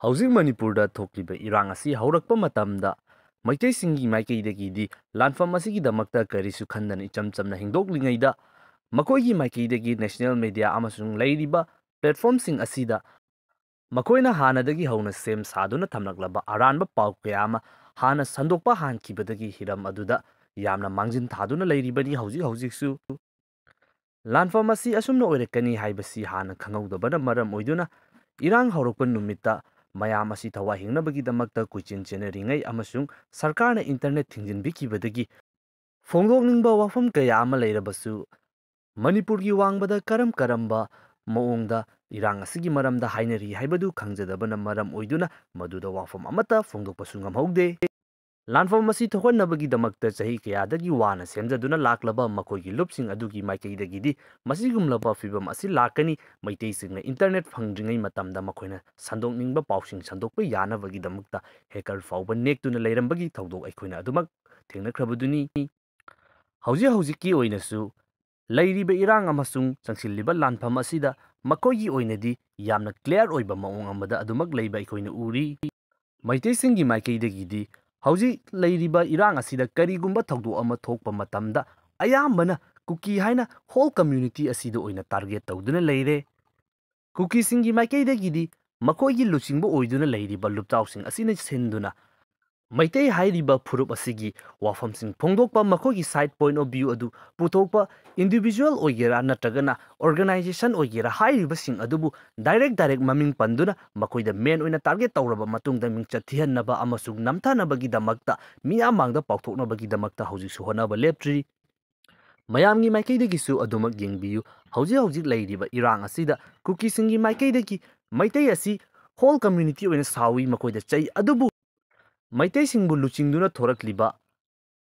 ꯍꯧꯖꯤꯛ ꯃꯅꯤꯄꯨꯔꯗ ꯊꯣꯛꯂꯤꯕ ꯏꯔꯥꯡ ꯑꯁꯤ ꯍꯧꯔꯛꯄ ꯃꯇꯝꯗ ꯃꯩꯇꯩꯁꯤꯡꯒꯤ ꯃꯥꯏꯀꯩꯗꯒꯤꯗꯤ ꯂꯥꯟꯐꯝ ꯑꯁꯤꯒꯤꯗꯃꯛꯇ ꯀꯔꯤꯁꯨ ꯈꯟꯗꯅ ꯏꯆꯝ ꯆꯝꯅ ꯍꯦꯡꯗꯣꯛꯂꯤꯉꯩꯗ ꯃꯈꯣꯏꯒꯤ ꯃꯥꯏꯀꯩꯗꯒꯤ ꯅꯦꯁꯅꯦꯜ ꯃꯦꯗꯤꯌꯥ ꯑꯃꯁꯨꯡ ꯂꯩꯔꯤꯕ ꯄ꯭ꯂꯦꯠꯐꯣꯝꯁꯤꯡ ꯑꯁꯤꯗ ꯃꯈꯣꯏꯅ ꯍꯥꯟꯅꯗꯒꯤ ꯍꯧꯅ ꯁꯦꯝ ꯁꯥꯗꯨꯅ ꯊꯝꯂꯛꯂꯕ ꯑꯔꯥꯟꯕ ꯄꯥꯎ ꯀꯌꯥ ꯑꯃ ꯍꯥꯟꯅ ꯁꯟꯗꯣꯛꯄ ꯍꯥꯟꯈꯤꯕꯗꯒꯤ ꯍꯤꯔꯝ ꯑꯗꯨꯗ ꯌꯥꯝꯅ ꯃꯥꯡꯖꯤꯟ ꯊꯥꯗꯨꯅ ꯂꯩꯔꯤꯕꯅꯤ ꯍꯧꯖꯤꯛ ꯍꯧꯖꯤꯛꯁꯨ ꯂꯥꯟꯐꯝ ꯑꯁꯤ ꯑꯁꯨꯝꯅ ꯑꯣꯏꯔꯛꯀꯅꯤ ꯍꯥꯏꯕꯁꯤ ꯍꯥꯟꯅ ꯈꯪꯍꯧꯗꯕꯅ ꯃꯔꯝ ꯑꯣꯏꯗꯨꯅ ꯏꯔꯥꯡ ꯍꯧꯔꯛꯄ ꯅꯨꯃꯤꯠꯇ ꯃꯌꯥꯝ ꯑꯁꯤ ꯊꯋꯥꯏ ꯍꯤꯡꯅꯕꯒꯤꯗꯃꯛꯇ ꯀꯨꯏꯆꯦꯟ ꯆꯦꯟꯅꯔꯤꯉꯩ ꯑꯃꯁꯨꯡ ꯁꯔꯀꯥꯔꯅ ꯏꯟꯇꯔꯅꯦꯠ ꯊꯤꯡꯖꯤꯟꯕꯤꯈꯤꯕꯗꯒꯤ ꯐꯣꯡꯗꯣꯛꯅꯤꯡꯕ ꯋꯥꯐꯝ ꯀꯌꯥ ꯑꯃ ꯂꯩꯔꯕꯁꯨ ꯃꯅꯤꯄꯨꯔꯒꯤ ꯋꯥꯡꯃꯗ ꯀꯔꯝ ꯀꯔꯝꯕ ꯃꯑꯣꯡꯗ ꯏꯔꯥꯡ ꯑꯁꯤꯒꯤ ꯃꯔꯝꯗ ꯍꯥꯏꯅꯔꯤ ꯍꯥꯏꯕꯗꯨ ꯈꯪꯖꯗꯕꯅ ꯃꯔꯝ ꯑꯣꯏꯗꯨꯅ ꯃꯗꯨꯗ ꯋꯥꯐꯝ ꯑꯃꯠꯇ ꯐꯣꯡꯗꯣꯛꯄꯁꯨ ꯉꯝꯍꯧꯗꯦ ꯂꯥꯟꯐꯝ ꯑꯁꯤ ꯊꯣꯛꯍꯟꯅꯕꯒꯤꯗꯃꯛꯇ ꯆꯍꯤ ꯀꯌꯥꯗꯒꯤ ꯋꯥꯅ ꯁꯦꯝꯖꯗꯨꯅ ꯂꯥꯛꯂꯕ ꯃꯈꯣꯏꯒꯤ ꯂꯨꯞꯁꯤꯡ ꯑꯗꯨꯒꯤ ꯃꯥꯏꯀꯩꯗꯒꯤꯗꯤ ꯃꯁꯤꯒꯨꯝꯂꯕ ꯐꯤꯚꯝ ꯑꯁꯤ ꯂꯥꯛꯀꯅꯤ ꯃꯩꯇꯩꯁꯤꯡꯅ ꯏꯟꯇꯔꯅꯦꯠ ꯐꯪꯗ꯭ꯔꯤꯉꯩ ꯃꯇꯝꯗ ꯃꯈꯣꯏꯅ ꯁꯟꯗꯣꯛꯅꯤꯡꯕ ꯄꯥꯎꯁꯤꯡ ꯁꯟꯗꯣꯛꯄ ꯌꯥꯅꯕꯒꯤꯗꯃꯛꯇ ꯍꯦꯀꯔ ꯐꯥꯎꯕ ꯅꯦꯛꯇꯨꯅ ꯂꯩꯔꯝꯕꯒꯤ ꯊꯧꯗꯣꯛ ꯑꯩꯈꯣꯏꯅ ꯑꯗꯨꯃꯛ ꯊꯦꯡꯅꯈ꯭ꯔꯕꯗꯨꯅꯤ ꯍꯧꯖꯤꯛ ꯍꯧꯖꯤꯛꯀꯤ ꯑꯣꯏꯅꯁꯨ ꯂꯩꯔꯤꯕ ꯏꯔꯥꯡ ꯑꯃꯁꯨꯡ ꯆꯪꯁꯤꯜꯂꯤꯕ ꯂꯥꯟꯐꯝ ꯑꯁꯤꯗ ꯃꯈꯣꯏꯒꯤ ꯑꯣꯏꯅꯗꯤ ꯌꯥꯝꯅ ꯀ꯭ꯂꯤꯌꯥꯔ ꯑꯣꯏꯕ ꯃꯑꯣꯡ ꯑꯃꯗ ꯑꯗꯨꯃꯛ ꯂꯩꯕ ꯑꯩꯈꯣꯏꯅ ꯎꯔꯤ ꯃꯩꯇꯩꯁꯤꯡꯒꯤ ꯃꯥꯏꯀꯩꯗꯒꯤꯗꯤ ꯍꯧꯖꯤꯛ ꯂꯩꯔꯤꯕ ꯏꯔꯥꯡ ꯑꯁꯤꯗ ꯀꯔꯤꯒꯨꯝꯕ ꯊꯧꯗꯣꯛ ꯑꯃ ꯊꯣꯛꯄ ꯃꯇꯝꯗ ꯑꯌꯥꯝꯕꯅ ꯀꯨꯀꯤ ꯍꯥꯏꯅ ꯍꯣꯜ ꯀꯝꯃ꯭ꯌꯨꯅꯤꯇꯤ ꯑꯁꯤꯗ ꯑꯣꯏꯅ ꯇꯥꯔꯒꯦꯠ ꯇꯧꯗꯨꯅ ꯂꯩꯔꯦ ꯀꯨꯀꯤꯁꯤꯡꯒꯤ ꯃꯥꯏꯀꯩꯗꯒꯤꯗꯤ ꯃꯈꯣꯏꯒꯤ ꯂꯨꯆꯤꯡꯕ ꯑꯣꯏꯗꯨꯅ ꯂꯩꯔꯤꯕ ꯂꯨꯞꯇꯥꯎꯁꯤꯡ ꯑꯁꯤꯅ ꯁꯤꯟꯗꯨꯅ ꯃꯩꯇꯩ ꯍꯥꯏꯔꯤꯕ ꯐꯨꯔꯨꯞ ꯑꯁꯤꯒꯤ ꯋꯥꯐꯝꯁꯤꯡ ꯐꯣꯡꯗꯣꯛꯄ ꯃꯈꯣꯏꯒꯤ ꯁꯥꯏꯠ ꯄꯣꯏꯟ ꯑꯣꯐ ꯚ꯭ꯌꯨ ꯑꯗꯨ ꯄꯨꯊꯣꯛꯄ ꯏꯟꯗꯤꯕꯤꯖꯨꯋꯦꯜ ꯑꯣꯏꯒꯦꯔꯥ ꯅꯠꯇ꯭ꯔꯒꯅ ꯑꯣꯔꯒꯅꯥꯏꯖꯦꯁꯟ ꯑꯣꯏꯒꯦꯔꯥ ꯍꯥꯏꯔꯤꯕꯁꯤꯡ ꯑꯗꯨꯕꯨ ꯗꯥꯏꯔꯦꯛ ꯗꯥꯏꯔꯦꯛ ꯃꯃꯤꯡ ꯄꯟꯗꯨꯅ ꯃꯈꯣꯏꯗ ꯃꯦꯟ ꯑꯣꯏꯅ ꯇꯥꯔꯒꯦꯠ ꯇꯧꯔꯕ ꯃꯇꯨꯡꯗ ꯃꯤꯡꯆꯠ ꯊꯤꯍꯟꯅꯕ ꯑꯃꯁꯨꯡ ꯅꯝꯊꯅꯕꯒꯤꯗꯃꯛꯇ ꯃꯤꯌꯥꯝ ꯃꯥꯡꯗ ꯄꯥꯎꯊꯣꯛꯅꯕꯒꯤꯗꯃꯛꯇ ꯍꯧꯖꯤꯛꯁꯨ ꯍꯣꯠꯅꯕ ꯂꯦꯞꯇ꯭ꯔꯤ ꯃꯌꯥꯝꯒꯤ ꯃꯥꯏꯀꯩꯗꯒꯤꯁꯨ ꯑꯗꯨꯃꯛ ꯌꯦꯡꯕꯤꯌꯨ ꯍꯧꯖꯤꯛ ꯍꯧꯖꯤꯛ ꯂꯩꯔꯤꯕ ꯏꯔꯥꯡ ꯑꯁꯤꯗ ꯀꯨꯀꯤꯁꯤꯡꯒꯤ ꯃꯥꯏꯀꯩꯗꯒꯤ ꯃꯩꯇꯩ ꯑꯁꯤ ꯍꯣꯜ ꯀꯝꯃ꯭ꯌꯨꯅꯤꯇꯤ ꯑꯣꯏꯅ ꯁꯥꯎꯏ ꯃꯈꯣꯏꯗ ꯆꯩ ꯑꯗꯨꯕꯨ ꯃꯩꯇꯩꯁꯤꯡꯕꯨ ꯂꯨꯆꯤꯡꯗꯨꯅ ꯊꯣꯔꯛꯂꯤꯕ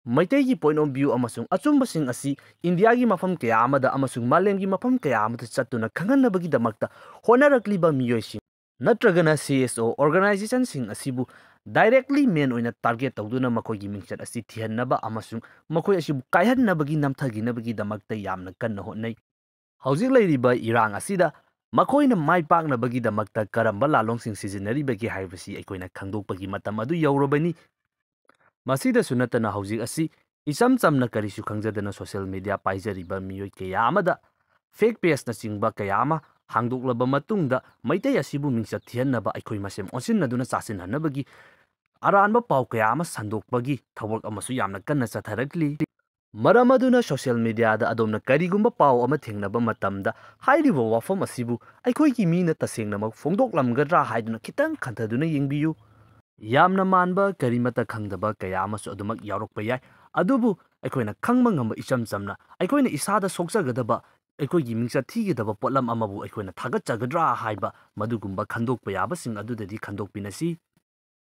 ꯃꯩꯇꯩꯒꯤ ꯄꯣꯏꯟ ꯑꯣꯐ ꯚ꯭ꯌꯨ ꯑꯃꯁꯨꯡ ꯑꯆꯨꯝꯕꯁꯤꯡ ꯑꯁꯤ ꯏꯟꯗꯤꯌꯥꯒꯤ ꯃꯐꯝ ꯀꯌꯥ ꯑꯃꯗ ꯑꯃꯁꯨꯡ ꯃꯥꯂꯦꯝꯒꯤ ꯃꯐꯝ ꯀꯌꯥ ꯑꯃꯗ ꯆꯠꯇꯨꯅ ꯈꯪꯍꯟꯅꯕꯒꯤꯗꯃꯛꯇ ꯍꯣꯠꯅꯔꯛꯂꯤꯕ ꯃꯤꯑꯣꯏꯁꯤꯡ ꯅꯠꯇ꯭ꯔꯒꯅ ꯁꯤ ꯑꯦꯁ ꯑꯣ ꯑꯣꯔꯒꯅꯥꯏꯖꯦꯁꯟꯁꯤꯡ ꯑꯁꯤꯕꯨ ꯗꯥꯏꯔꯦꯛꯂꯤ ꯃꯦꯟ ꯑꯣꯏꯅ ꯇꯥꯔꯒꯦꯠ ꯇꯧꯗꯨꯅ ꯃꯈꯣꯏꯒꯤ ꯃꯤꯡꯆꯠ ꯑꯁꯤ ꯊꯤꯍꯟꯅꯕ ꯑꯃꯁꯨꯡ ꯃꯈꯣꯏ ꯑꯁꯤꯕꯨ ꯀꯥꯏꯍꯟꯅꯕꯒꯤ ꯅꯝꯊꯒꯤꯅꯕꯒꯤꯗꯃꯛꯇ ꯌꯥꯝꯅ ꯀꯟꯅ ꯍꯣꯠꯅꯩ ꯍꯧꯖꯤꯛ ꯂꯩꯔꯤꯕ ꯏꯔꯥꯡ ꯑꯁꯤꯗ ꯃꯈꯣꯏꯅ ꯃꯥꯏ ꯄꯥꯛꯅꯕꯒꯤꯗꯃꯛꯇ ꯀꯔꯝꯕ ꯂꯥꯂꯣꯡꯁꯤꯡ ꯁꯤꯖꯤꯟꯅꯔꯤꯕꯒꯦ ꯍꯥꯏꯕꯁꯤ ꯑꯩꯈꯣꯏꯅ ꯈꯪꯗꯣꯛꯄꯒꯤ ꯃꯇꯝ ꯑꯗꯨ ꯌꯧꯔꯕꯅꯤ ꯃꯁꯤꯗꯁꯨ ꯅꯠꯇꯅ ꯍꯧꯖꯤꯛ ꯑꯁꯤ ꯏꯆꯝ ꯆꯝꯅ ꯀꯔꯤꯁꯨ ꯈꯪꯖꯗꯅ ꯁꯣꯁꯤꯌꯦꯜ ꯃꯤꯗꯤꯌꯥ ꯄꯥꯏꯖꯔꯤꯕ ꯃꯤꯑꯣꯏ ꯀꯌꯥ ꯑꯃꯗ ꯐꯦꯛ ꯄꯦꯖꯅꯆꯤꯡꯕ ꯀꯌꯥ ꯑꯃ ꯍꯥꯡꯗꯣꯛꯂꯕ ꯃꯇꯨꯡꯗ ꯃꯩꯇꯩ ꯑꯁꯤꯕꯨ ꯃꯤꯡꯆꯠ ꯊꯤꯍꯟꯅꯕ ꯑꯩꯈꯣꯏ ꯃꯁꯦꯝ ꯑꯣꯟꯁꯤꯟꯅꯗꯨꯅ ꯆꯥꯁꯤꯟꯅꯅꯕꯒꯤ ꯑꯔꯥꯟꯕ ꯄꯥꯎ ꯀꯌꯥ ꯑꯃ ꯁꯟꯗꯣꯛꯄꯒꯤ ꯊꯕꯛ ꯑꯃꯁꯨ ꯌꯥꯝꯅ ꯀꯟꯅ ꯆꯠꯊꯔꯛꯂꯤ ꯃꯔꯝ ꯑꯗꯨꯅ ꯁꯣꯁꯤꯌꯦꯜ ꯃꯤꯗꯤꯌꯥꯗ ꯑꯗꯣꯝꯅ ꯀꯔꯤꯒꯨꯝꯕ ꯄꯥꯎ ꯑꯃ ꯊꯦꯡꯅꯕ ꯃꯇꯝꯗ ꯍꯥꯏꯔꯤꯕ ꯋꯥꯐꯝ ꯑꯁꯤꯕꯨ ꯑꯩꯈꯣꯏꯒꯤ ꯃꯤꯅ ꯇꯁꯦꯡꯅꯃꯛ ꯐꯣꯡꯗꯣꯛꯂꯝꯒꯗ꯭ꯔꯥ ꯍꯥꯏꯗꯨꯅ ꯈꯤꯇꯪ ꯈꯟꯊꯗꯨꯅ ꯌꯦꯡꯕꯤꯌꯨ ꯌꯥꯝꯅ ꯃꯥꯟꯕ ꯀꯔꯤꯃꯇ ꯈꯪꯗꯕ ꯀꯌꯥ ꯑꯃꯁꯨ ꯑꯗꯨꯃꯛ ꯌꯥꯎꯔꯛꯄ ꯌꯥꯏ ꯑꯗꯨꯕꯨ ꯑꯩꯈꯣꯏꯅ ꯈꯪꯕ ꯉꯝꯕ ꯏꯆꯝ ꯆꯝꯅ ꯑꯩꯈꯣꯏꯅ ꯏꯁꯥꯗ ꯁꯣꯛꯆꯒꯗꯕ ꯑꯩꯈꯣꯏꯒꯤ ꯃꯤꯡꯆꯠ ꯊꯤꯒꯗꯕ ꯄꯣꯠꯂꯝ ꯑꯃꯕꯨ ꯑꯩꯈꯣꯏꯅ ꯊꯥꯒꯠꯆꯒꯗ꯭ꯔꯥ ꯍꯥꯏꯕ ꯃꯗꯨꯒꯨꯝꯕ ꯈꯟꯗꯣꯛꯄ ꯌꯥꯕꯁꯤꯡ ꯑꯗꯨꯗꯗꯤ ꯈꯟꯗꯣꯛꯄꯤꯅꯁꯤ